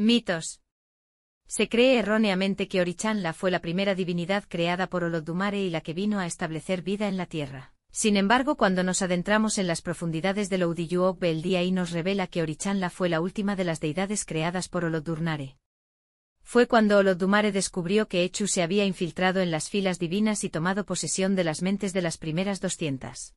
Mitos. Se cree erróneamente que Orichanla fue la primera divinidad creada por Olodumare y la que vino a establecer vida en la tierra. Sin embargo, cuando nos adentramos en las profundidades del ve el día y nos revela que Orichanla fue la última de las deidades creadas por Olodurnare. Fue cuando Olodumare descubrió que Echu se había infiltrado en las filas divinas y tomado posesión de las mentes de las primeras doscientas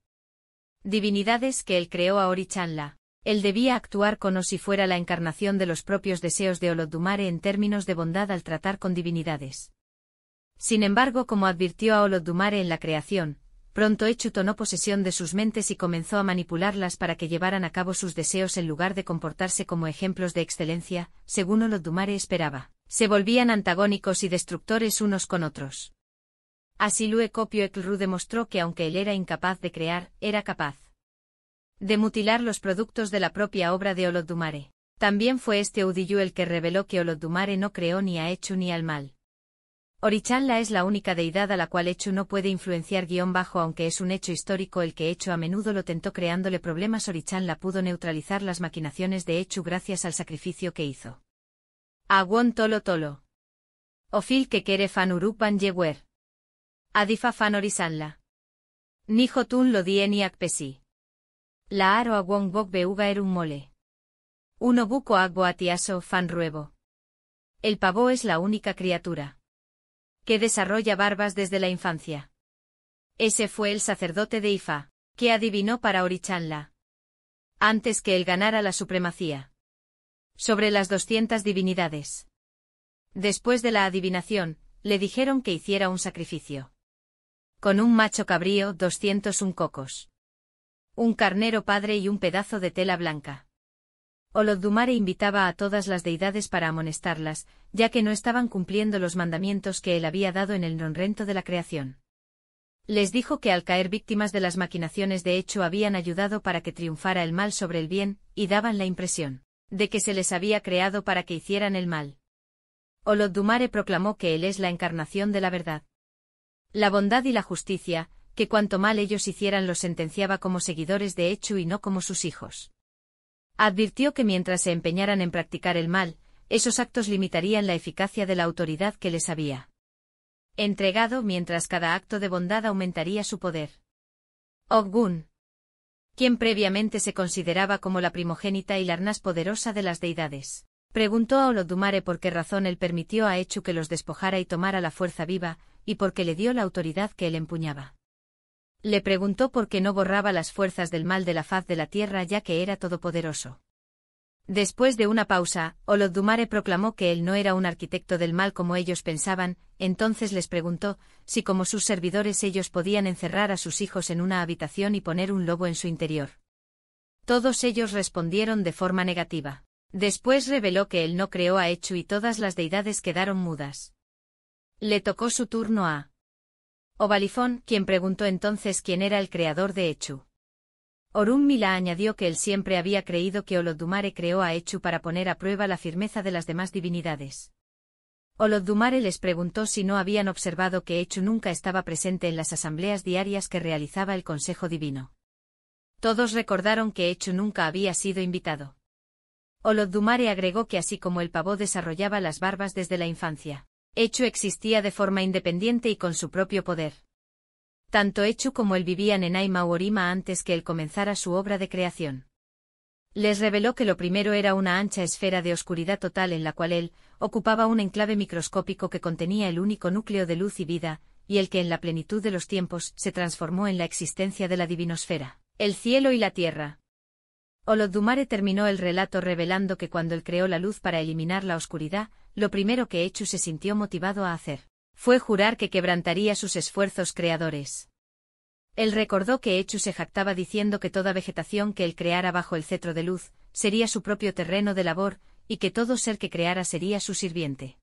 divinidades que él creó a Orichanla, él debía actuar como si fuera la encarnación de los propios deseos de Olodumare en términos de bondad al tratar con divinidades. Sin embargo, como advirtió a Olodumare en la creación, pronto Echu tomó posesión de sus mentes y comenzó a manipularlas para que llevaran a cabo sus deseos en lugar de comportarse como ejemplos de excelencia, según Olodumare esperaba. Se volvían antagónicos y destructores unos con otros. Así Lue Copio demostró que aunque él era incapaz de crear, era capaz de mutilar los productos de la propia obra de Olodumare. También fue este Udiyu el que reveló que Olodumare no creó ni a Echu ni al mal. Orichanla es la única deidad a la cual Echu no puede influenciar guión bajo aunque es un hecho histórico el que Echu a menudo lo tentó creándole problemas Orichanla pudo neutralizar las maquinaciones de Echu gracias al sacrificio que hizo. Aguon Tolo Tolo. Ofil que quiere fan urupan yewer. Adifa fan Nijo lo die la aro a bok beuga er un mole. Uno buco a tiaso, fan ruebo. El pavó es la única criatura que desarrolla barbas desde la infancia. Ese fue el sacerdote de Ifa, que adivinó para Orichanla. Antes que él ganara la supremacía. Sobre las doscientas divinidades. Después de la adivinación, le dijeron que hiciera un sacrificio. Con un macho cabrío, un cocos un carnero padre y un pedazo de tela blanca. Olodumare invitaba a todas las deidades para amonestarlas, ya que no estaban cumpliendo los mandamientos que él había dado en el nonrento de la creación. Les dijo que al caer víctimas de las maquinaciones de hecho habían ayudado para que triunfara el mal sobre el bien, y daban la impresión de que se les había creado para que hicieran el mal. Olodumare proclamó que él es la encarnación de la verdad. La bondad y la justicia, que cuanto mal ellos hicieran los sentenciaba como seguidores de Echu y no como sus hijos. Advirtió que mientras se empeñaran en practicar el mal, esos actos limitarían la eficacia de la autoridad que les había entregado mientras cada acto de bondad aumentaría su poder. Ogun, quien previamente se consideraba como la primogénita y la más poderosa de las deidades, preguntó a Olodumare por qué razón él permitió a Echu que los despojara y tomara la fuerza viva, y por qué le dio la autoridad que él empuñaba. Le preguntó por qué no borraba las fuerzas del mal de la faz de la tierra ya que era todopoderoso. Después de una pausa, Olodumare proclamó que él no era un arquitecto del mal como ellos pensaban, entonces les preguntó si como sus servidores ellos podían encerrar a sus hijos en una habitación y poner un lobo en su interior. Todos ellos respondieron de forma negativa. Después reveló que él no creó a Echu y todas las deidades quedaron mudas. Le tocó su turno a Ovalifón, oh, quien preguntó entonces quién era el creador de Echu. Orunmila añadió que él siempre había creído que Olodumare creó a Echu para poner a prueba la firmeza de las demás divinidades. Olodumare les preguntó si no habían observado que Echu nunca estaba presente en las asambleas diarias que realizaba el Consejo Divino. Todos recordaron que Echu nunca había sido invitado. Olodumare agregó que así como el pavo desarrollaba las barbas desde la infancia. Echu existía de forma independiente y con su propio poder. Tanto Echu como él vivían en Aima Orima antes que él comenzara su obra de creación. Les reveló que lo primero era una ancha esfera de oscuridad total en la cual él ocupaba un enclave microscópico que contenía el único núcleo de luz y vida, y el que en la plenitud de los tiempos se transformó en la existencia de la divinosfera, el cielo y la tierra. Olodumare terminó el relato revelando que cuando él creó la luz para eliminar la oscuridad, lo primero que Echu se sintió motivado a hacer fue jurar que quebrantaría sus esfuerzos creadores. Él recordó que Echu se jactaba diciendo que toda vegetación que él creara bajo el cetro de luz sería su propio terreno de labor, y que todo ser que creara sería su sirviente.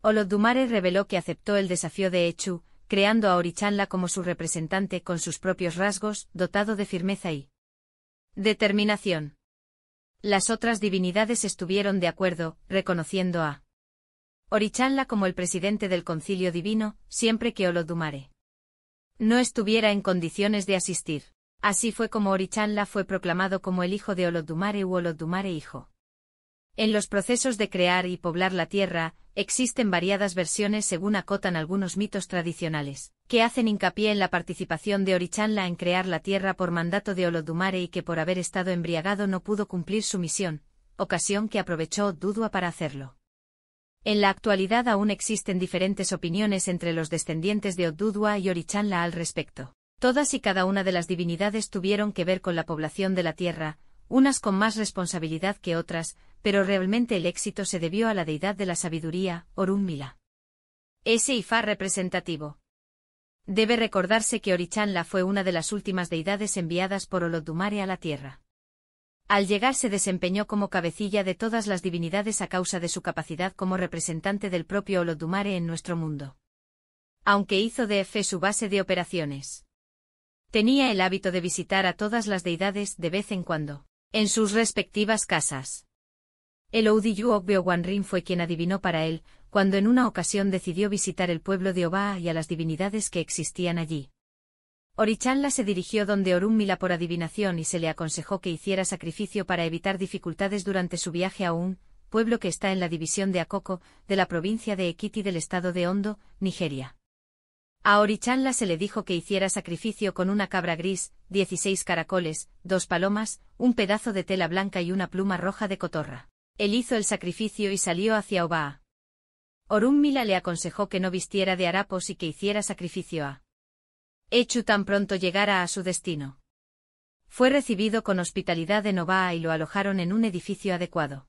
Olodumare reveló que aceptó el desafío de Echu, creando a Orichanla como su representante con sus propios rasgos, dotado de firmeza y determinación. Las otras divinidades estuvieron de acuerdo, reconociendo a Orichanla como el presidente del concilio divino, siempre que Olodumare no estuviera en condiciones de asistir. Así fue como Orichanla fue proclamado como el hijo de Olodumare u Olodumare hijo. En los procesos de crear y poblar la tierra, existen variadas versiones según acotan algunos mitos tradicionales, que hacen hincapié en la participación de Orichanla en crear la tierra por mandato de Olodumare y que por haber estado embriagado no pudo cumplir su misión, ocasión que aprovechó Dudua para hacerlo. En la actualidad aún existen diferentes opiniones entre los descendientes de Oddudua y Orichanla al respecto. Todas y cada una de las divinidades tuvieron que ver con la población de la tierra, unas con más responsabilidad que otras, pero realmente el éxito se debió a la deidad de la sabiduría, Orunmila. Ese Ifá representativo. Debe recordarse que Orichanla fue una de las últimas deidades enviadas por Olodumare a la tierra. Al llegar se desempeñó como cabecilla de todas las divinidades a causa de su capacidad como representante del propio Olodumare en nuestro mundo. Aunque hizo de Efe su base de operaciones. Tenía el hábito de visitar a todas las deidades de vez en cuando, en sus respectivas casas. El Oudiyu Ogbeo Wanrin fue quien adivinó para él, cuando en una ocasión decidió visitar el pueblo de Obaa y a las divinidades que existían allí. Orichanla se dirigió donde Orummila por adivinación y se le aconsejó que hiciera sacrificio para evitar dificultades durante su viaje a un pueblo que está en la división de Akoko, de la provincia de Ekiti del estado de Ondo, Nigeria. A Orichanla se le dijo que hiciera sacrificio con una cabra gris, 16 caracoles, dos palomas, un pedazo de tela blanca y una pluma roja de cotorra. Él hizo el sacrificio y salió hacia Obaa. orummila le aconsejó que no vistiera de harapos y que hiciera sacrificio a Hecho tan pronto llegara a su destino. Fue recibido con hospitalidad en Obaa y lo alojaron en un edificio adecuado.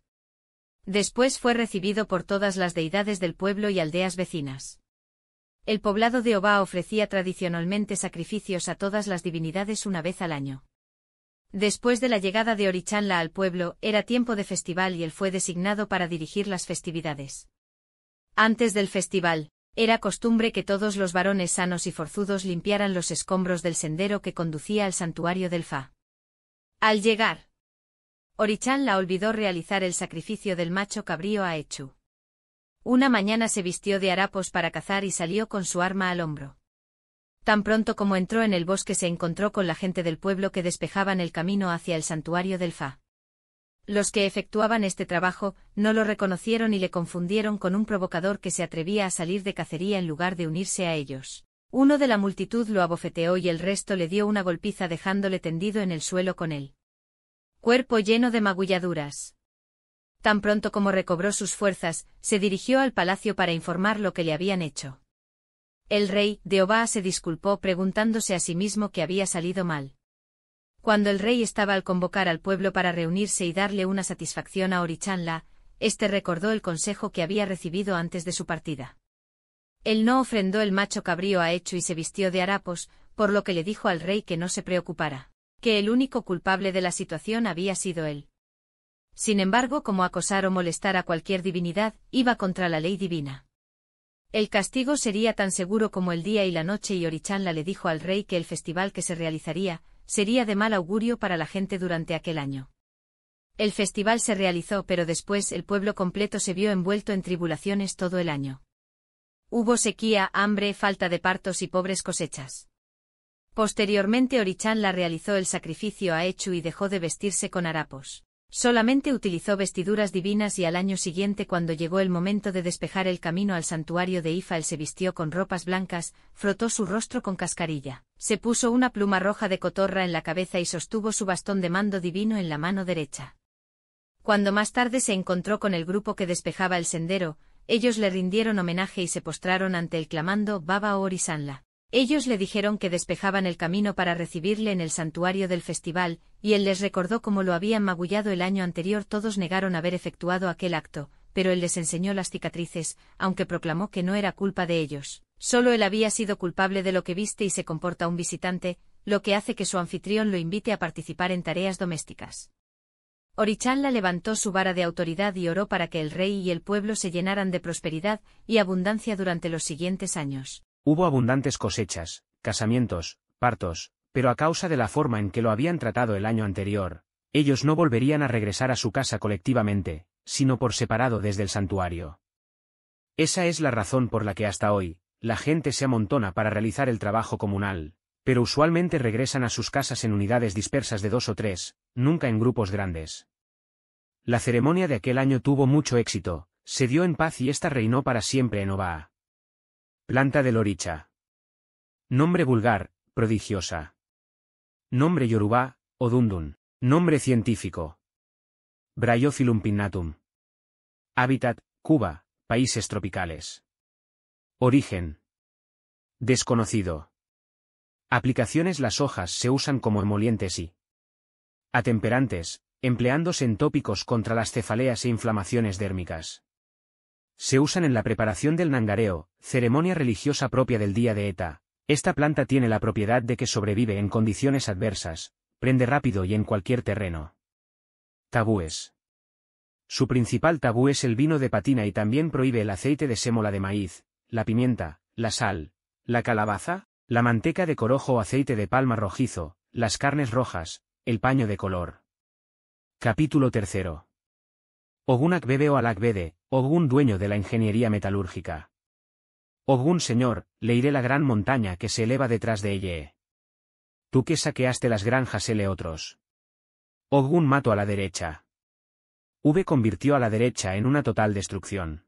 Después fue recibido por todas las deidades del pueblo y aldeas vecinas. El poblado de Obá ofrecía tradicionalmente sacrificios a todas las divinidades una vez al año. Después de la llegada de Orichanla al pueblo, era tiempo de festival y él fue designado para dirigir las festividades. Antes del festival, era costumbre que todos los varones sanos y forzudos limpiaran los escombros del sendero que conducía al santuario del Fa. Al llegar, Orichán la olvidó realizar el sacrificio del macho cabrío a Echu. Una mañana se vistió de harapos para cazar y salió con su arma al hombro. Tan pronto como entró en el bosque se encontró con la gente del pueblo que despejaban el camino hacia el santuario del Fa. Los que efectuaban este trabajo no lo reconocieron y le confundieron con un provocador que se atrevía a salir de cacería en lugar de unirse a ellos. Uno de la multitud lo abofeteó y el resto le dio una golpiza dejándole tendido en el suelo con él. Cuerpo lleno de magulladuras. Tan pronto como recobró sus fuerzas, se dirigió al palacio para informar lo que le habían hecho. El rey, de se disculpó preguntándose a sí mismo que había salido mal. Cuando el rey estaba al convocar al pueblo para reunirse y darle una satisfacción a Orichanla, éste recordó el consejo que había recibido antes de su partida. Él no ofrendó el macho cabrío a Hecho y se vistió de harapos, por lo que le dijo al rey que no se preocupara, que el único culpable de la situación había sido él. Sin embargo, como acosar o molestar a cualquier divinidad, iba contra la ley divina. El castigo sería tan seguro como el día y la noche y Orichanla le dijo al rey que el festival que se realizaría, sería de mal augurio para la gente durante aquel año. El festival se realizó pero después el pueblo completo se vio envuelto en tribulaciones todo el año. Hubo sequía, hambre, falta de partos y pobres cosechas. Posteriormente Orichán la realizó el sacrificio a hecho y dejó de vestirse con harapos. Solamente utilizó vestiduras divinas y al año siguiente cuando llegó el momento de despejar el camino al santuario de Ifal se vistió con ropas blancas, frotó su rostro con cascarilla, se puso una pluma roja de cotorra en la cabeza y sostuvo su bastón de mando divino en la mano derecha. Cuando más tarde se encontró con el grupo que despejaba el sendero, ellos le rindieron homenaje y se postraron ante el clamando Baba Orisanla. Ellos le dijeron que despejaban el camino para recibirle en el santuario del festival, y él les recordó cómo lo habían magullado el año anterior. Todos negaron haber efectuado aquel acto, pero él les enseñó las cicatrices, aunque proclamó que no era culpa de ellos. Solo él había sido culpable de lo que viste y se comporta un visitante, lo que hace que su anfitrión lo invite a participar en tareas domésticas. Orichanla levantó su vara de autoridad y oró para que el rey y el pueblo se llenaran de prosperidad y abundancia durante los siguientes años. Hubo abundantes cosechas, casamientos, partos, pero a causa de la forma en que lo habían tratado el año anterior, ellos no volverían a regresar a su casa colectivamente, sino por separado desde el santuario. Esa es la razón por la que hasta hoy, la gente se amontona para realizar el trabajo comunal, pero usualmente regresan a sus casas en unidades dispersas de dos o tres, nunca en grupos grandes. La ceremonia de aquel año tuvo mucho éxito, se dio en paz y ésta reinó para siempre en Obaa. Planta del loricha. Nombre vulgar, prodigiosa. Nombre yorubá, odundun. Nombre científico. Bryophyllum pinnatum. Hábitat, Cuba, países tropicales. Origen. Desconocido. Aplicaciones Las hojas se usan como emolientes y atemperantes, empleándose en tópicos contra las cefaleas e inflamaciones dérmicas. Se usan en la preparación del nangareo, ceremonia religiosa propia del día de ETA. Esta planta tiene la propiedad de que sobrevive en condiciones adversas, prende rápido y en cualquier terreno. Tabúes. Su principal tabú es el vino de patina y también prohíbe el aceite de sémola de maíz, la pimienta, la sal, la calabaza, la manteca de corojo o aceite de palma rojizo, las carnes rojas, el paño de color. Capítulo tercero. Ogún Akbebe o Alakbede, Ogun dueño de la ingeniería metalúrgica. Ogun señor, le iré la gran montaña que se eleva detrás de ella. Tú que saqueaste las granjas L otros. Ogun mato a la derecha. V convirtió a la derecha en una total destrucción.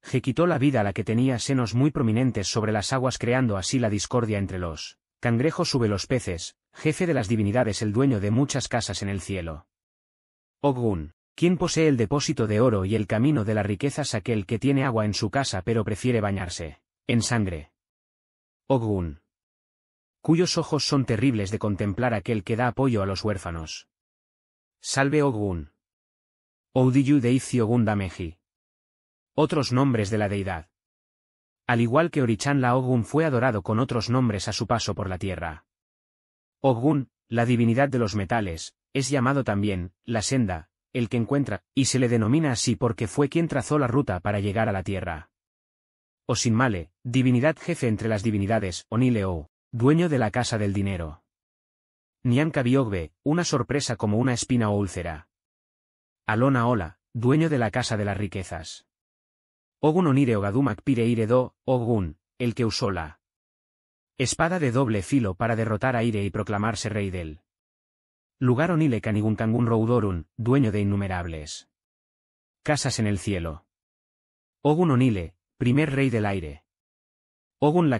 G quitó la vida a la que tenía senos muy prominentes sobre las aguas creando así la discordia entre los Cangrejo sube los peces, jefe de las divinidades el dueño de muchas casas en el cielo. Ogun. ¿Quién posee el depósito de oro y el camino de la riqueza es aquel que tiene agua en su casa pero prefiere bañarse en sangre? Ogun. Cuyos ojos son terribles de contemplar aquel que da apoyo a los huérfanos. Salve Ogun. Oudiyu Deici Ogun Meji. Otros nombres de la deidad. Al igual que Orichan la Ogun fue adorado con otros nombres a su paso por la tierra. Ogun, la divinidad de los metales, es llamado también, la senda, el que encuentra, y se le denomina así porque fue quien trazó la ruta para llegar a la Tierra. Osinmale, divinidad jefe entre las divinidades, Onileo, dueño de la casa del dinero. Nyanka Biogbe, una sorpresa como una espina o úlcera. Alona Ola, dueño de la casa de las riquezas. Ogun Onire Ogadumak Pire Iredo, Ogun, el que usó la espada de doble filo para derrotar a Ire y proclamarse rey del Lugar Kanigun Kangun Roudorun, dueño de innumerables casas en el cielo. Ogun Onile, primer rey del aire. Ogun la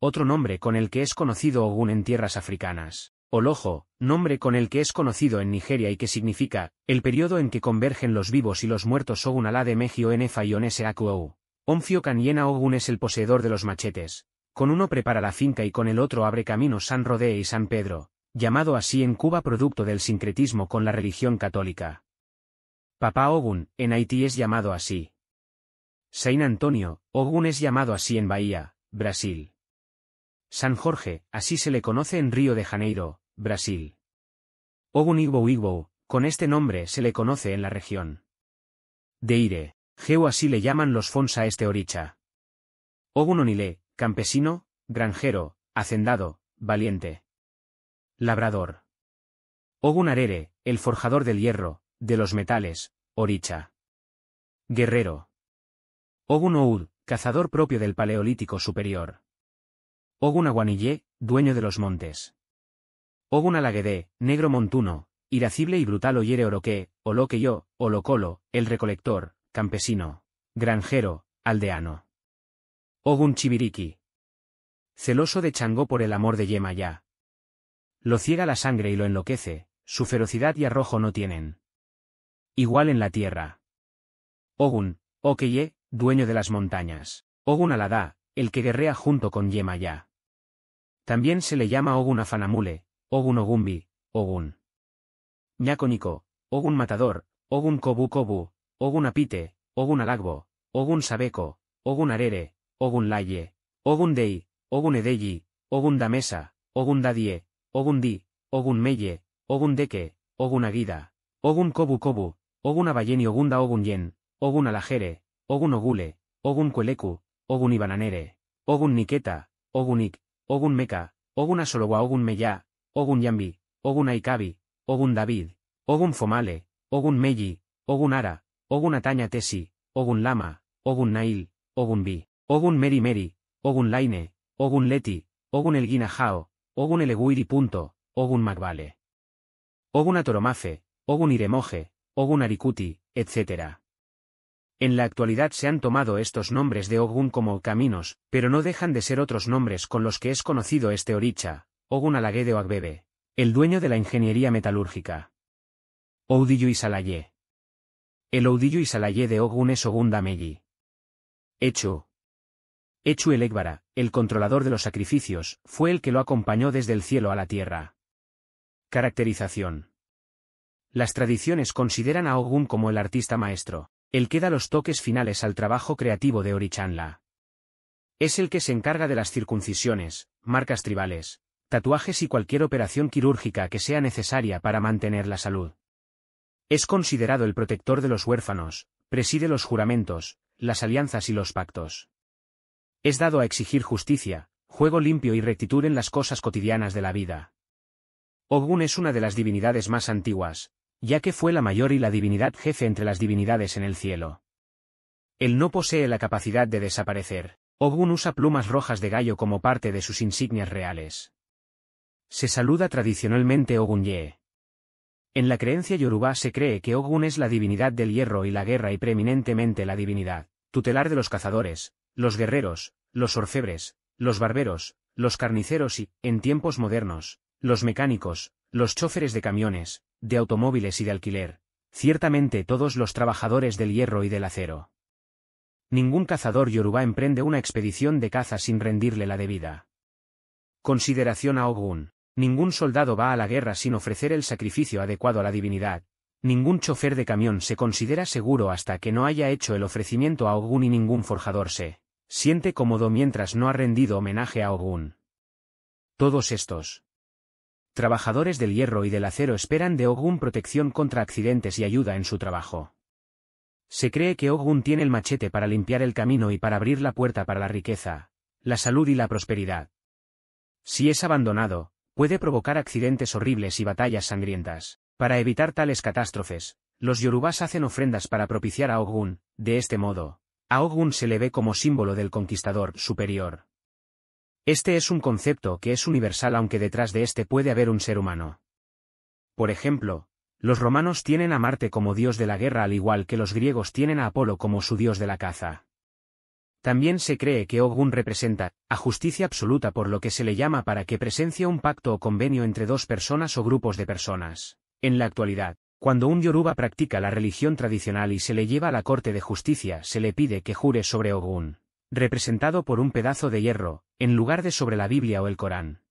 otro nombre con el que es conocido Ogun en tierras africanas. Olojo, nombre con el que es conocido en Nigeria y que significa, el periodo en que convergen los vivos y los muertos Ogun Ala de Mejio Enefa y Akuou. Onfio Kanyena Ogun es el poseedor de los machetes. Con uno prepara la finca y con el otro abre camino San Rodé y San Pedro llamado así en Cuba producto del sincretismo con la religión católica. Papá Ogun, en Haití es llamado así. Saint Antonio, Ogun es llamado así en Bahía, Brasil. San Jorge, así se le conoce en Río de Janeiro, Brasil. Ogun Igbo Igbo, con este nombre se le conoce en la región. Deire, Geo así le llaman los Fonsa este oricha. Ogun Onilé, campesino, granjero, hacendado, valiente. Labrador. Ogun Arere, el forjador del hierro, de los metales, Oricha. Guerrero. Ogun Oud, cazador propio del Paleolítico Superior. Ogun Aguanille, dueño de los montes. Ogun Alaguedé, negro montuno, iracible y brutal Oyere Oroque, yo Olocolo, el recolector, campesino, granjero, aldeano. Ogun Chibiriki. Celoso de Changó por el amor de Yemayá, lo ciega la sangre y lo enloquece, su ferocidad y arrojo no tienen. Igual en la tierra. Ogun, Okeye, oh dueño de las montañas. Ogun Alada, el que guerrea junto con Yemaya. También se le llama Ogun Afanamule, Ogun Ogumbi, Ogun. Nyakoniko, Ogun Matador, Ogun Kobu Kobu, Ogun Apite, Ogun Alagbo, Ogun Sabeko, Ogun Arere, Ogun Laye, Ogun Dei, Ogun edelli, Ogun Damesa, Ogun Dadie, Ogun Di, Ogun Meye, Ogun Deke, Ogun Aguida, Ogun Kobu Kobu, Ogun Abayeni Ogunda Ogun Yen, Ogun Alajere, Ogun Ogule, Ogun cuelecu, Ogun Ibananere, Ogun Niketa, Ogun Ik, Ogun Meka, Ogun Asolowa Ogun Meya, Ogun Yambi, Ogun Aikabi, Ogun David, Ogun Fomale, Ogun Meyi, Ogun Ara, Ogun Ataña Tesi, Ogun Lama, Ogun Nail, Ogun Bi, Ogun Meri Meri, Ogun Laine, Ogun Leti, Ogun Elguina Jao, Ogun eleguiri. Ogun magvale. Ogun Atoromafe. Ogun iremoje, Ogun Arikuti, etc. En la actualidad se han tomado estos nombres de Ogun como caminos, pero no dejan de ser otros nombres con los que es conocido este oricha, Ogun Alagede o Agbebe, el dueño de la ingeniería metalúrgica. Oudillo y Salayé. El Oudillo y Salayé de Ogun es Ogun Dameyi. Hecho, Echu el el controlador de los sacrificios, fue el que lo acompañó desde el cielo a la tierra. Caracterización. Las tradiciones consideran a Ogun como el artista maestro, el que da los toques finales al trabajo creativo de Orichanla. Es el que se encarga de las circuncisiones, marcas tribales, tatuajes y cualquier operación quirúrgica que sea necesaria para mantener la salud. Es considerado el protector de los huérfanos, preside los juramentos, las alianzas y los pactos. Es dado a exigir justicia, juego limpio y rectitud en las cosas cotidianas de la vida. Ogun es una de las divinidades más antiguas, ya que fue la mayor y la divinidad jefe entre las divinidades en el cielo. Él no posee la capacidad de desaparecer. Ogun usa plumas rojas de gallo como parte de sus insignias reales. Se saluda tradicionalmente Ogunye. En la creencia yoruba se cree que Ogun es la divinidad del hierro y la guerra y preeminentemente la divinidad, tutelar de los cazadores, los guerreros, los orfebres, los barberos, los carniceros y, en tiempos modernos, los mecánicos, los choferes de camiones, de automóviles y de alquiler, ciertamente todos los trabajadores del hierro y del acero. Ningún cazador yoruba emprende una expedición de caza sin rendirle la debida. Consideración a Ogun. Ningún soldado va a la guerra sin ofrecer el sacrificio adecuado a la divinidad, Ningún chofer de camión se considera seguro hasta que no haya hecho el ofrecimiento a Ogun y ningún forjador se siente cómodo mientras no ha rendido homenaje a Ogun. Todos estos trabajadores del hierro y del acero esperan de Ogun protección contra accidentes y ayuda en su trabajo. Se cree que Ogun tiene el machete para limpiar el camino y para abrir la puerta para la riqueza, la salud y la prosperidad. Si es abandonado, puede provocar accidentes horribles y batallas sangrientas. Para evitar tales catástrofes, los yorubás hacen ofrendas para propiciar a Ogun, de este modo, a Ogun se le ve como símbolo del conquistador superior. Este es un concepto que es universal aunque detrás de este puede haber un ser humano. Por ejemplo, los romanos tienen a Marte como dios de la guerra al igual que los griegos tienen a Apolo como su dios de la caza. También se cree que Ogun representa a justicia absoluta por lo que se le llama para que presencia un pacto o convenio entre dos personas o grupos de personas. En la actualidad, cuando un yoruba practica la religión tradicional y se le lleva a la corte de justicia, se le pide que jure sobre Ogún, representado por un pedazo de hierro, en lugar de sobre la Biblia o el Corán.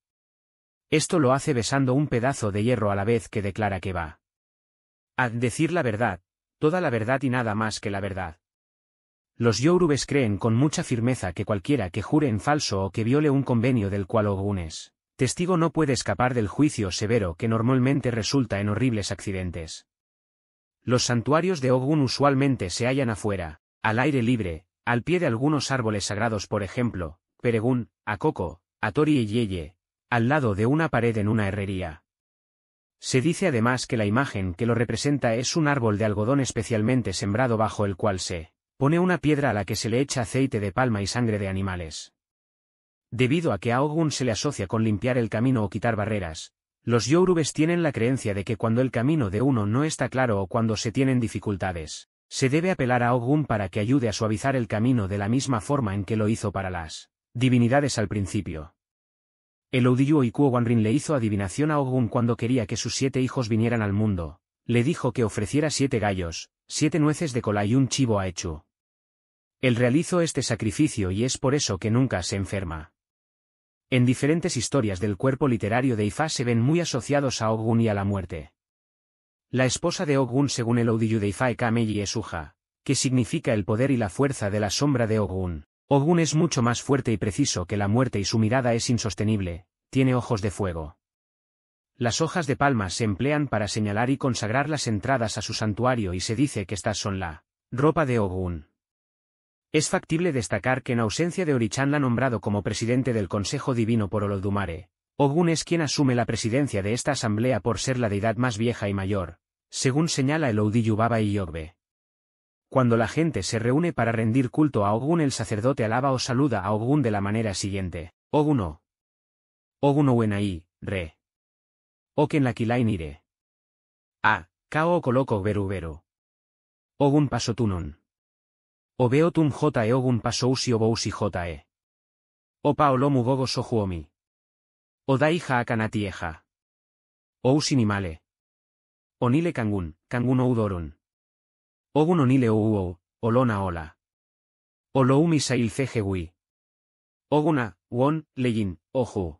Esto lo hace besando un pedazo de hierro a la vez que declara que va a decir la verdad, toda la verdad y nada más que la verdad. Los yorubes creen con mucha firmeza que cualquiera que jure en falso o que viole un convenio del cual Ogún es testigo no puede escapar del juicio severo que normalmente resulta en horribles accidentes. Los santuarios de Ogun usualmente se hallan afuera, al aire libre, al pie de algunos árboles sagrados por ejemplo, Peregún, Akoko, Atori y Yeye, al lado de una pared en una herrería. Se dice además que la imagen que lo representa es un árbol de algodón especialmente sembrado bajo el cual se pone una piedra a la que se le echa aceite de palma y sangre de animales. Debido a que a Ogun se le asocia con limpiar el camino o quitar barreras, los yorubes tienen la creencia de que cuando el camino de uno no está claro o cuando se tienen dificultades, se debe apelar a Ogun para que ayude a suavizar el camino de la misma forma en que lo hizo para las divinidades al principio. El y Kuo Wanrin le hizo adivinación a Ogun cuando quería que sus siete hijos vinieran al mundo, le dijo que ofreciera siete gallos, siete nueces de cola y un chivo a hecho. Él realizó este sacrificio y es por eso que nunca se enferma. En diferentes historias del cuerpo literario de Ifá se ven muy asociados a Ogun y a la muerte. La esposa de Ogun según el Odiyu de Ifá Ekameyi es Uja, que significa el poder y la fuerza de la sombra de Ogun. Ogun es mucho más fuerte y preciso que la muerte y su mirada es insostenible, tiene ojos de fuego. Las hojas de palma se emplean para señalar y consagrar las entradas a su santuario y se dice que estas son la ropa de Ogun. Es factible destacar que en ausencia de la nombrado como presidente del Consejo Divino por Olodumare, Ogun es quien asume la presidencia de esta asamblea por ser la deidad más vieja y mayor, según señala el Oudiyubaba y Yogbe. Cuando la gente se reúne para rendir culto a Ogun el sacerdote alaba o saluda a Ogun de la manera siguiente. Oguno. Oguno Wenai, re. Oken nire. A. Kao koloko beru Ogún Ogun pasotunon. Obeotum e ogun pasousi obousi jae. Opa olomu gogo sojuomi. O haakanatieja. Ousi nimale. Onile kangun, kangun oudorun. Ogun onile uo, olona ola. Oloumi sailcejewi. Oguna, won, leyin, oju.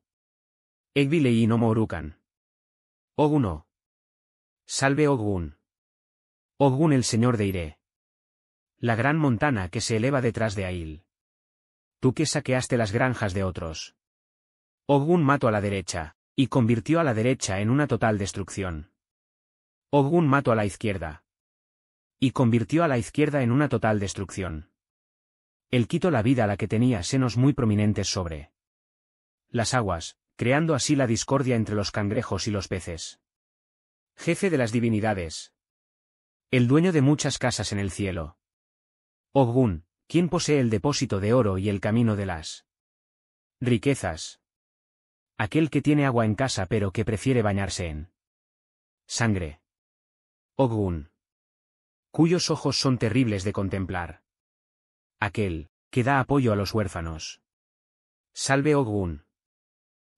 Egbi leyin omorukan. Oguno. Salve Ogun. Ogun el señor de Iré. La gran montana que se eleva detrás de Ail. Tú que saqueaste las granjas de otros. Ogun mató a la derecha, y convirtió a la derecha en una total destrucción. Ogun mató a la izquierda. Y convirtió a la izquierda en una total destrucción. Él quitó la vida a la que tenía senos muy prominentes sobre las aguas, creando así la discordia entre los cangrejos y los peces. Jefe de las divinidades. El dueño de muchas casas en el cielo. Ogun, ¿quién posee el depósito de oro y el camino de las riquezas. Aquel que tiene agua en casa pero que prefiere bañarse en sangre. Ogun. Cuyos ojos son terribles de contemplar. Aquel, que da apoyo a los huérfanos. Salve Ogun.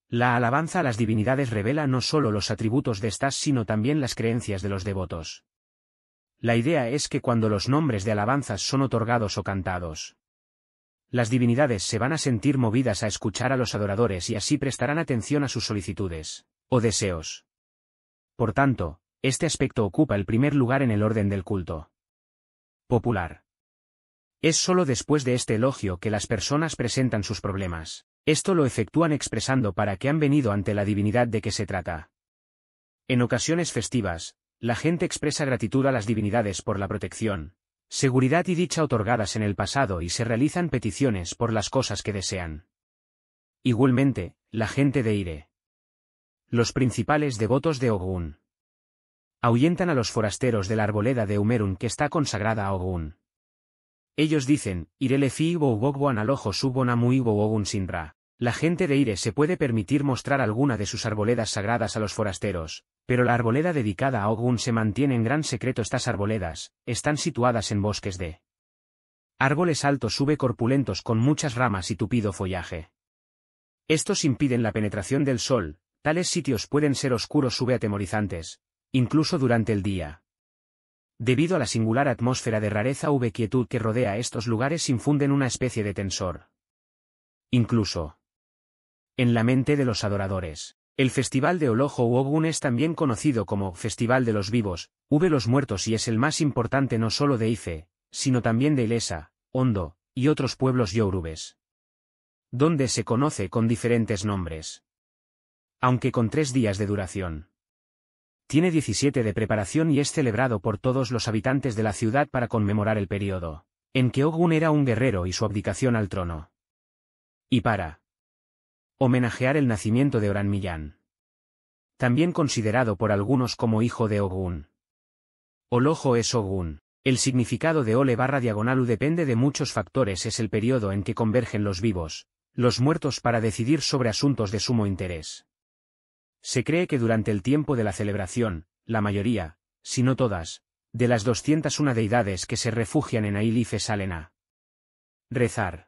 La alabanza a las divinidades revela no solo los atributos de estas sino también las creencias de los devotos. La idea es que cuando los nombres de alabanzas son otorgados o cantados, las divinidades se van a sentir movidas a escuchar a los adoradores y así prestarán atención a sus solicitudes o deseos. Por tanto, este aspecto ocupa el primer lugar en el orden del culto popular. Es sólo después de este elogio que las personas presentan sus problemas. Esto lo efectúan expresando para que han venido ante la divinidad de que se trata. En ocasiones festivas, la gente expresa gratitud a las divinidades por la protección, seguridad y dicha otorgadas en el pasado y se realizan peticiones por las cosas que desean. Igualmente, la gente de Ire. Los principales devotos de Ogún. Ahuyentan a los forasteros de la arboleda de Umerun que está consagrada a Ogún. Ellos dicen, Irelefi ibo wogbo analojo subona muy ogun sinra. La gente de Ire se puede permitir mostrar alguna de sus arboledas sagradas a los forasteros, pero la arboleda dedicada a Ogun se mantiene en gran secreto. Estas arboledas están situadas en bosques de árboles altos sube corpulentos con muchas ramas y tupido follaje. Estos impiden la penetración del sol, tales sitios pueden ser oscuros sube atemorizantes, incluso durante el día. Debido a la singular atmósfera de rareza v quietud que rodea estos lugares infunden una especie de tensor. Incluso, en la mente de los adoradores. El Festival de Olojo Ogun es también conocido como Festival de los Vivos, V los Muertos y es el más importante no solo de Ife, sino también de Ilesa, Hondo, y otros pueblos yorubes. Donde se conoce con diferentes nombres. Aunque con tres días de duración. Tiene 17 de preparación y es celebrado por todos los habitantes de la ciudad para conmemorar el periodo en que Ogun era un guerrero y su abdicación al trono. Y para Homenajear el nacimiento de Orán Millán. También considerado por algunos como hijo de Ogún. Olojo es Ogun. El significado de Ole barra diagonalu depende de muchos factores es el periodo en que convergen los vivos, los muertos para decidir sobre asuntos de sumo interés. Se cree que durante el tiempo de la celebración, la mayoría, si no todas, de las 201 deidades que se refugian en Ailife salen a rezar.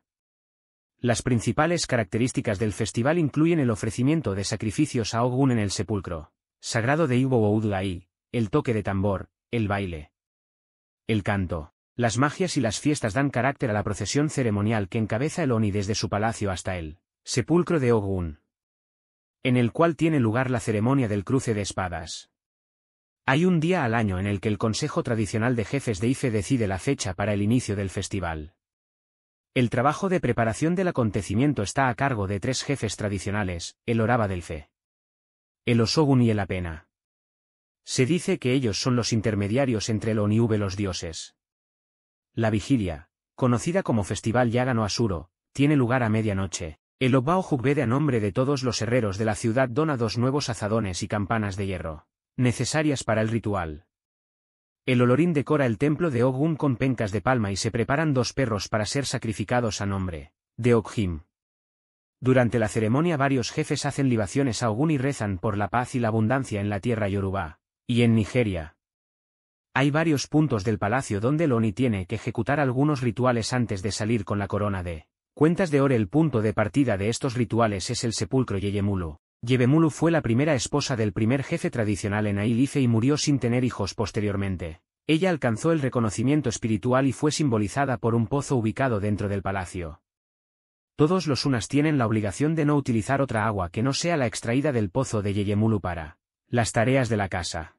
Las principales características del festival incluyen el ofrecimiento de sacrificios a Ogun en el sepulcro, sagrado de Iwo Oudgai, el toque de tambor, el baile, el canto. Las magias y las fiestas dan carácter a la procesión ceremonial que encabeza el Oni desde su palacio hasta el sepulcro de Ogun, en el cual tiene lugar la ceremonia del cruce de espadas. Hay un día al año en el que el Consejo Tradicional de Jefes de IFE decide la fecha para el inicio del festival. El trabajo de preparación del acontecimiento está a cargo de tres jefes tradicionales, el Oraba del Fe, el Osogun y el Apena. Se dice que ellos son los intermediarios entre el Oniube los dioses. La vigilia, conocida como Festival Yagano Asuro, tiene lugar a medianoche. El Obao jugbede a nombre de todos los herreros de la ciudad dona dos nuevos azadones y campanas de hierro, necesarias para el ritual. El olorín decora el templo de Ogun con pencas de palma y se preparan dos perros para ser sacrificados a nombre de Oghim. Durante la ceremonia varios jefes hacen libaciones a Ogun y rezan por la paz y la abundancia en la tierra Yoruba, y en Nigeria. Hay varios puntos del palacio donde Loni tiene que ejecutar algunos rituales antes de salir con la corona de cuentas de oro. El punto de partida de estos rituales es el sepulcro Yeyemulo. Yebemulu fue la primera esposa del primer jefe tradicional en Ailife y murió sin tener hijos posteriormente. Ella alcanzó el reconocimiento espiritual y fue simbolizada por un pozo ubicado dentro del palacio. Todos los unas tienen la obligación de no utilizar otra agua que no sea la extraída del pozo de Yeyemulu para las tareas de la casa.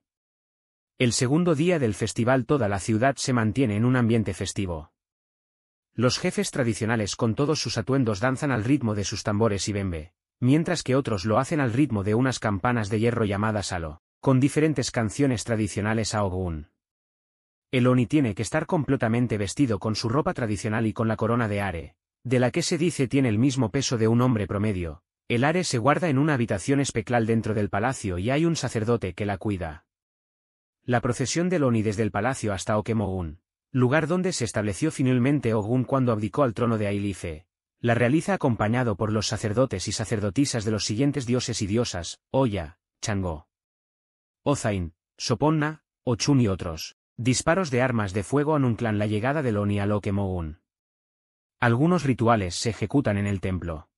El segundo día del festival toda la ciudad se mantiene en un ambiente festivo. Los jefes tradicionales con todos sus atuendos danzan al ritmo de sus tambores y bembe, mientras que otros lo hacen al ritmo de unas campanas de hierro llamadas alo, con diferentes canciones tradicionales a Ogun. El Oni tiene que estar completamente vestido con su ropa tradicional y con la corona de Are, de la que se dice tiene el mismo peso de un hombre promedio. El Are se guarda en una habitación espectral dentro del palacio y hay un sacerdote que la cuida. La procesión del Oni desde el palacio hasta Okemogun, lugar donde se estableció finalmente Ogun cuando abdicó al trono de Ailife, la realiza acompañado por los sacerdotes y sacerdotisas de los siguientes dioses y diosas, Oya, Changó, Ozain, Soponna, Ochun y otros. Disparos de armas de fuego anunclan la llegada del Oni a Mogun. Algunos rituales se ejecutan en el templo.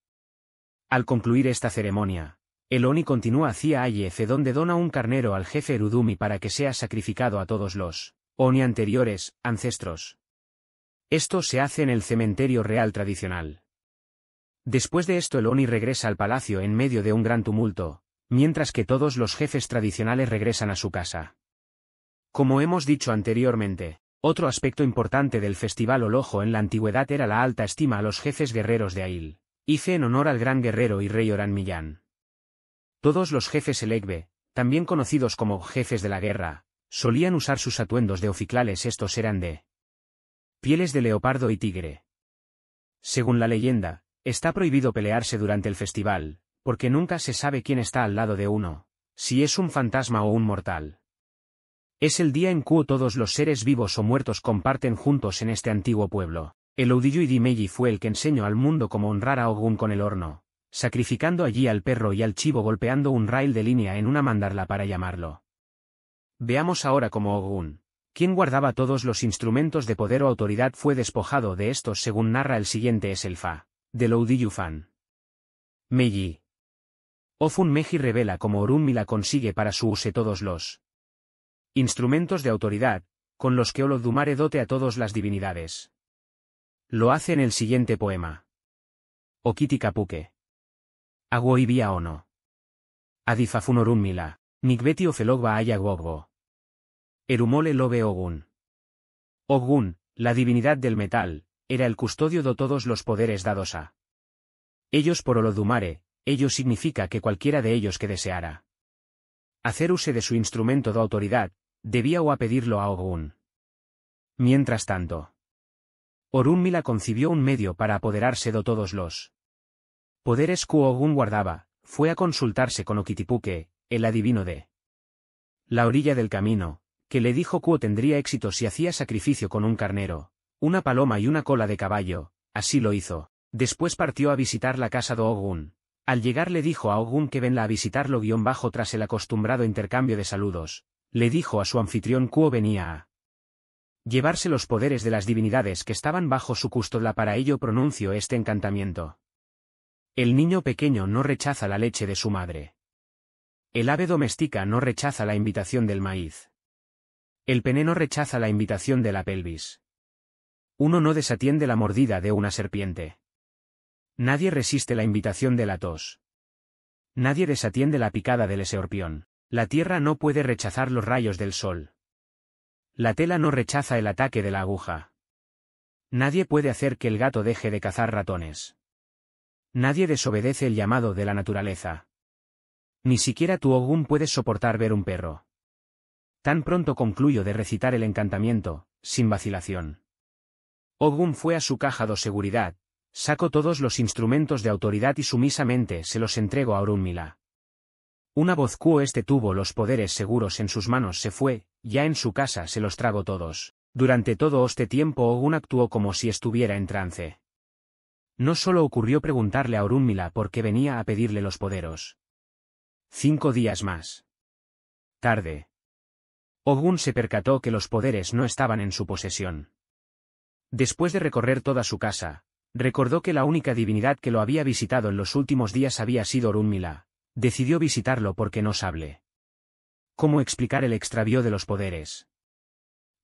Al concluir esta ceremonia, el Oni continúa hacia Ayefe donde dona un carnero al jefe Erudumi para que sea sacrificado a todos los Oni anteriores, ancestros. Esto se hace en el cementerio real tradicional. Después de esto el Oni regresa al palacio en medio de un gran tumulto, mientras que todos los jefes tradicionales regresan a su casa. Como hemos dicho anteriormente, otro aspecto importante del festival Olojo en la antigüedad era la alta estima a los jefes guerreros de Ail. Hice en honor al gran guerrero y rey Oran Millán. Todos los jefes Elegbe, también conocidos como jefes de la guerra, solían usar sus atuendos de oficlales estos eran de pieles de leopardo y tigre. Según la leyenda, Está prohibido pelearse durante el festival, porque nunca se sabe quién está al lado de uno, si es un fantasma o un mortal. Es el día en que todos los seres vivos o muertos comparten juntos en este antiguo pueblo. El y Meiji fue el que enseñó al mundo cómo honrar a Ogun con el horno, sacrificando allí al perro y al chivo golpeando un rail de línea en una mandarla para llamarlo. Veamos ahora cómo Ogun, quien guardaba todos los instrumentos de poder o autoridad fue despojado de estos según narra el siguiente es el Fa de Loudi Meji. Ofun Meji revela cómo Orunmila consigue para su use todos los instrumentos de autoridad, con los que Olodumare dote a todas las divinidades. Lo hace en el siguiente poema. Okiti Kapuke. Aguoibia Ono. Adifafun Orunmila, Nigbeti Ofelogba Aya Erumole Lobe Ogun. Ogun, la divinidad del metal, era el custodio de todos los poderes dados a ellos por Olodumare, ello significa que cualquiera de ellos que deseara hacer use de su instrumento de autoridad, debía o a pedirlo a Ogun. Mientras tanto, Orunmila concibió un medio para apoderarse de todos los poderes que Ogun guardaba, fue a consultarse con Oquitipuque, el adivino de la orilla del camino, que le dijo que tendría éxito si hacía sacrificio con un carnero. Una paloma y una cola de caballo, así lo hizo. Después partió a visitar la casa de Ogun. Al llegar le dijo a Ogun que venla a visitarlo guión bajo tras el acostumbrado intercambio de saludos. Le dijo a su anfitrión cuo venía a llevarse los poderes de las divinidades que estaban bajo su custodia para ello pronuncio este encantamiento. El niño pequeño no rechaza la leche de su madre. El ave doméstica no rechaza la invitación del maíz. El pene no rechaza la invitación de la pelvis. Uno no desatiende la mordida de una serpiente. Nadie resiste la invitación de la tos. Nadie desatiende la picada del escorpión. La tierra no puede rechazar los rayos del sol. La tela no rechaza el ataque de la aguja. Nadie puede hacer que el gato deje de cazar ratones. Nadie desobedece el llamado de la naturaleza. Ni siquiera tu Ogún puede soportar ver un perro. Tan pronto concluyo de recitar el encantamiento, sin vacilación. Ogun fue a su caja de seguridad, sacó todos los instrumentos de autoridad y sumisamente se los entregó a Orunmila. Una voz cuo este tuvo los poderes seguros en sus manos se fue, ya en su casa se los tragó todos. Durante todo este tiempo Ogun actuó como si estuviera en trance. No solo ocurrió preguntarle a Orunmila por qué venía a pedirle los poderos. Cinco días más. Tarde. Ogun se percató que los poderes no estaban en su posesión. Después de recorrer toda su casa, recordó que la única divinidad que lo había visitado en los últimos días había sido Orunmila. Decidió visitarlo porque no sabe ¿Cómo explicar el extravío de los poderes?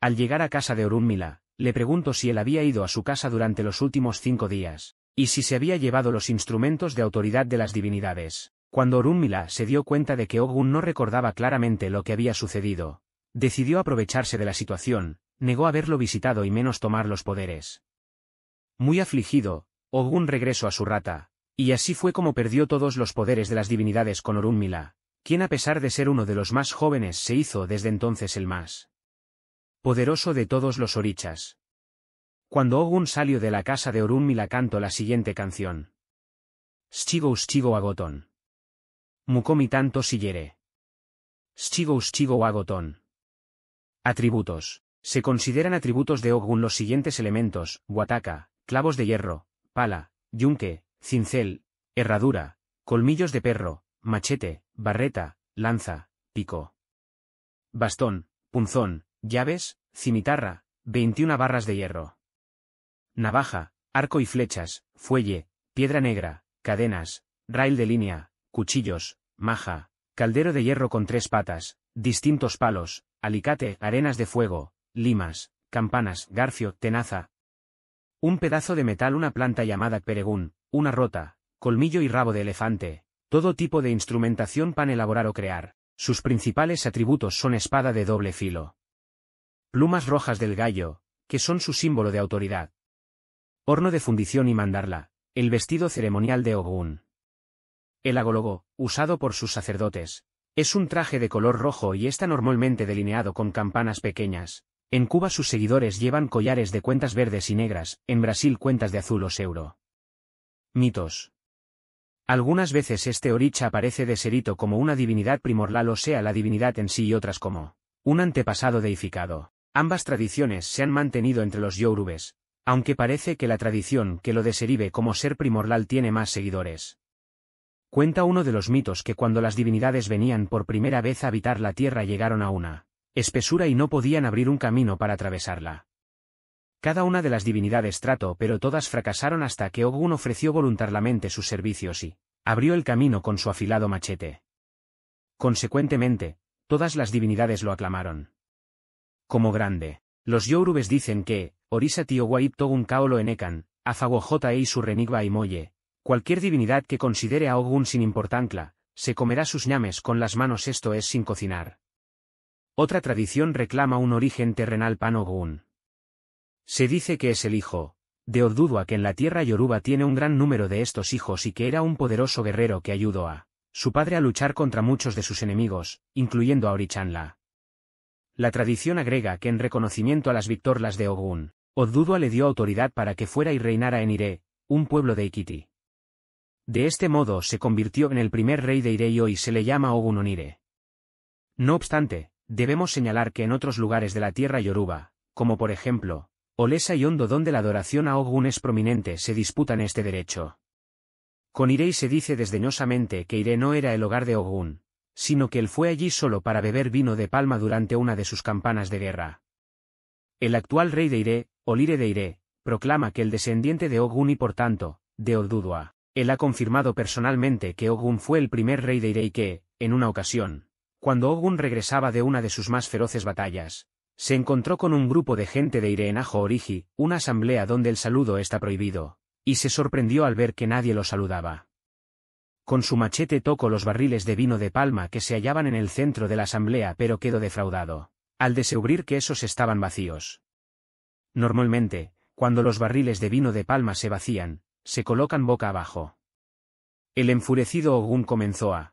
Al llegar a casa de Orunmila, le preguntó si él había ido a su casa durante los últimos cinco días, y si se había llevado los instrumentos de autoridad de las divinidades. Cuando Orunmila se dio cuenta de que Ogun no recordaba claramente lo que había sucedido, decidió aprovecharse de la situación, negó haberlo visitado y menos tomar los poderes. Muy afligido, Ogun regresó a su rata, y así fue como perdió todos los poderes de las divinidades con Orunmila, quien a pesar de ser uno de los más jóvenes se hizo desde entonces el más poderoso de todos los orichas. Cuando Ogun salió de la casa de Orunmila canto la siguiente canción. Shigo Stigo Agoton. Mukomi tanto hiere. Shigo Stigo Agoton. Atributos. Se consideran atributos de Ogun los siguientes elementos, guataca, clavos de hierro, pala, yunque, cincel, herradura, colmillos de perro, machete, barreta, lanza, pico. Bastón, punzón, llaves, cimitarra, 21 barras de hierro. Navaja, arco y flechas, fuelle, piedra negra, cadenas, rail de línea, cuchillos, maja, caldero de hierro con tres patas, distintos palos, alicate, arenas de fuego, limas, campanas, garfio, tenaza. Un pedazo de metal, una planta llamada peregún, una rota, colmillo y rabo de elefante, todo tipo de instrumentación para elaborar o crear. Sus principales atributos son espada de doble filo. Plumas rojas del gallo, que son su símbolo de autoridad. Horno de fundición y mandarla, el vestido ceremonial de Ogún. El agólogo, usado por sus sacerdotes, es un traje de color rojo y está normalmente delineado con campanas pequeñas, en Cuba sus seguidores llevan collares de cuentas verdes y negras, en Brasil cuentas de azul o euro. Mitos. Algunas veces este oricha aparece deserito como una divinidad primordial o sea la divinidad en sí y otras como un antepasado deificado. Ambas tradiciones se han mantenido entre los yorubes, aunque parece que la tradición que lo deserive como ser primordial tiene más seguidores. Cuenta uno de los mitos que cuando las divinidades venían por primera vez a habitar la tierra llegaron a una espesura y no podían abrir un camino para atravesarla. Cada una de las divinidades trató pero todas fracasaron hasta que Ogun ofreció voluntariamente sus servicios y abrió el camino con su afilado machete. Consecuentemente, todas las divinidades lo aclamaron. Como grande, los yorubes dicen que, Orisa Tioguaip Togun Kaolo Enekan, Afago y su renigba y Moye, cualquier divinidad que considere a Ogun sin importancia, se comerá sus ñames con las manos esto es sin cocinar. Otra tradición reclama un origen terrenal Pan-Ogun. Se dice que es el hijo de oduduwa que en la tierra Yoruba tiene un gran número de estos hijos y que era un poderoso guerrero que ayudó a su padre a luchar contra muchos de sus enemigos, incluyendo a Orichanla. La tradición agrega que en reconocimiento a las victorias de Ogun, Odudua le dio autoridad para que fuera y reinara en Iré, un pueblo de Ikiti. De este modo se convirtió en el primer rey de Ire y se le llama Ogun Onire. No obstante, Debemos señalar que en otros lugares de la tierra yoruba, como por ejemplo, Olesa y Hondo donde la adoración a Ogun es prominente se disputan este derecho. Con Irei se dice desdeñosamente que Irei no era el hogar de Ogun, sino que él fue allí solo para beber vino de palma durante una de sus campanas de guerra. El actual rey de Irei, Olire de Irei, proclama que el descendiente de Ogun y por tanto, de Odudua, él ha confirmado personalmente que Ogun fue el primer rey de Irei que, en una ocasión, cuando Ogun regresaba de una de sus más feroces batallas, se encontró con un grupo de gente de Irenajo Origi, una asamblea donde el saludo está prohibido, y se sorprendió al ver que nadie lo saludaba. Con su machete tocó los barriles de vino de palma que se hallaban en el centro de la asamblea pero quedó defraudado, al descubrir que esos estaban vacíos. Normalmente, cuando los barriles de vino de palma se vacían, se colocan boca abajo. El enfurecido Ogun comenzó a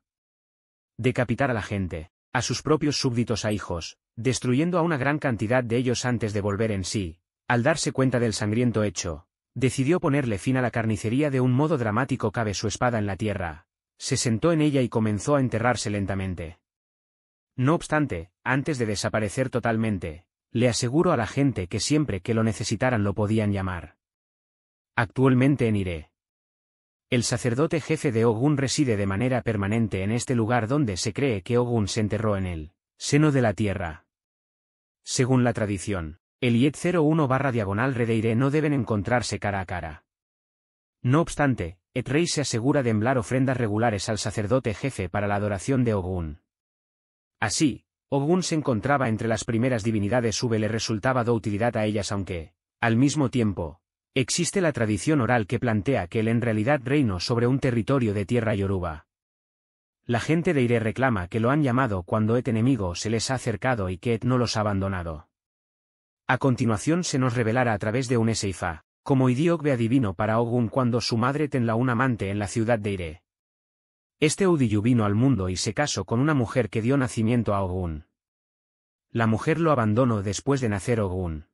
decapitar a la gente, a sus propios súbditos a hijos, destruyendo a una gran cantidad de ellos antes de volver en sí, al darse cuenta del sangriento hecho, decidió ponerle fin a la carnicería de un modo dramático cabe su espada en la tierra, se sentó en ella y comenzó a enterrarse lentamente. No obstante, antes de desaparecer totalmente, le aseguró a la gente que siempre que lo necesitaran lo podían llamar. Actualmente en Iré. El sacerdote jefe de Ogun reside de manera permanente en este lugar donde se cree que Ogun se enterró en el seno de la tierra. Según la tradición, el IET 01 barra diagonal Redeire no deben encontrarse cara a cara. No obstante, Etrey se asegura de emblar ofrendas regulares al sacerdote jefe para la adoración de Ogun. Así, Ogun se encontraba entre las primeras divinidades V le resultaba de utilidad a ellas aunque, al mismo tiempo, Existe la tradición oral que plantea que él en realidad reino sobre un territorio de tierra yoruba. La gente de Ire reclama que lo han llamado cuando Et enemigo se les ha acercado y que Et no los ha abandonado. A continuación se nos revelará a través de un eseifa, como idiogbe adivino para Ogun cuando su madre tenla un amante en la ciudad de Ire. Este udiyu vino al mundo y se casó con una mujer que dio nacimiento a Ogun. La mujer lo abandonó después de nacer Ogun.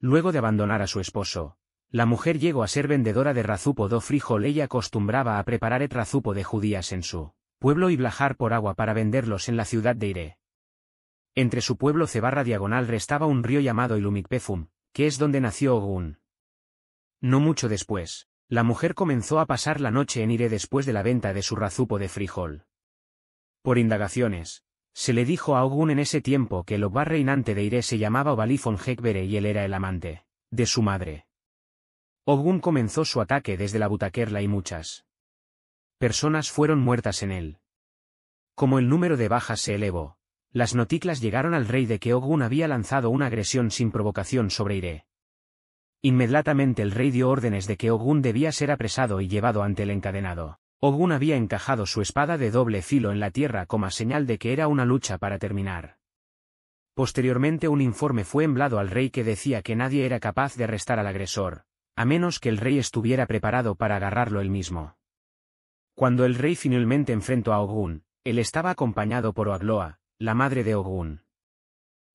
Luego de abandonar a su esposo, la mujer llegó a ser vendedora de razupo do frijol. Ella acostumbraba a preparar el razupo de judías en su pueblo y blajar por agua para venderlos en la ciudad de Iré. Entre su pueblo Cebarra Diagonal restaba un río llamado Ilumicpefum, que es donde nació Ogun. No mucho después, la mujer comenzó a pasar la noche en Iré después de la venta de su razupo de frijol. Por indagaciones, se le dijo a Ogun en ese tiempo que el bar reinante de Ire se llamaba Obalifon y él era el amante de su madre. Ogun comenzó su ataque desde la Butakerla y muchas personas fueron muertas en él. Como el número de bajas se elevó, las noticlas llegaron al rey de que Ogun había lanzado una agresión sin provocación sobre Ire. Inmediatamente el rey dio órdenes de que Ogun debía ser apresado y llevado ante el encadenado. Ogun había encajado su espada de doble filo en la tierra como señal de que era una lucha para terminar. Posteriormente un informe fue emblado al rey que decía que nadie era capaz de arrestar al agresor, a menos que el rey estuviera preparado para agarrarlo él mismo. Cuando el rey finalmente enfrentó a Ogun, él estaba acompañado por Oagloa, la madre de Ogun.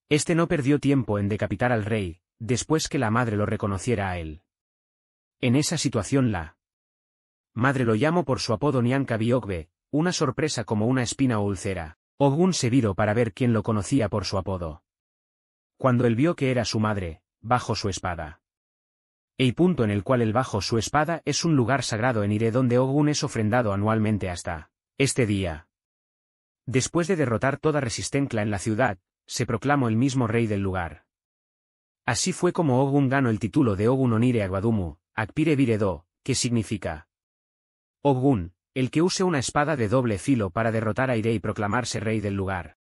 Este no perdió tiempo en decapitar al rey, después que la madre lo reconociera a él. En esa situación la Madre lo llamo por su apodo Nianca Biokbe, una sorpresa como una espina o ulcera. Ogun se viró para ver quién lo conocía por su apodo. Cuando él vio que era su madre, bajó su espada. El punto en el cual él bajó su espada es un lugar sagrado en Ire donde Ogun es ofrendado anualmente hasta este día. Después de derrotar toda resistencia en la ciudad, se proclamó el mismo rey del lugar. Así fue como Ogun ganó el título de Ogun Onire Agbadumu, Akpire Viredo, que significa Ogun, el que use una espada de doble filo para derrotar a Irei y proclamarse rey del lugar.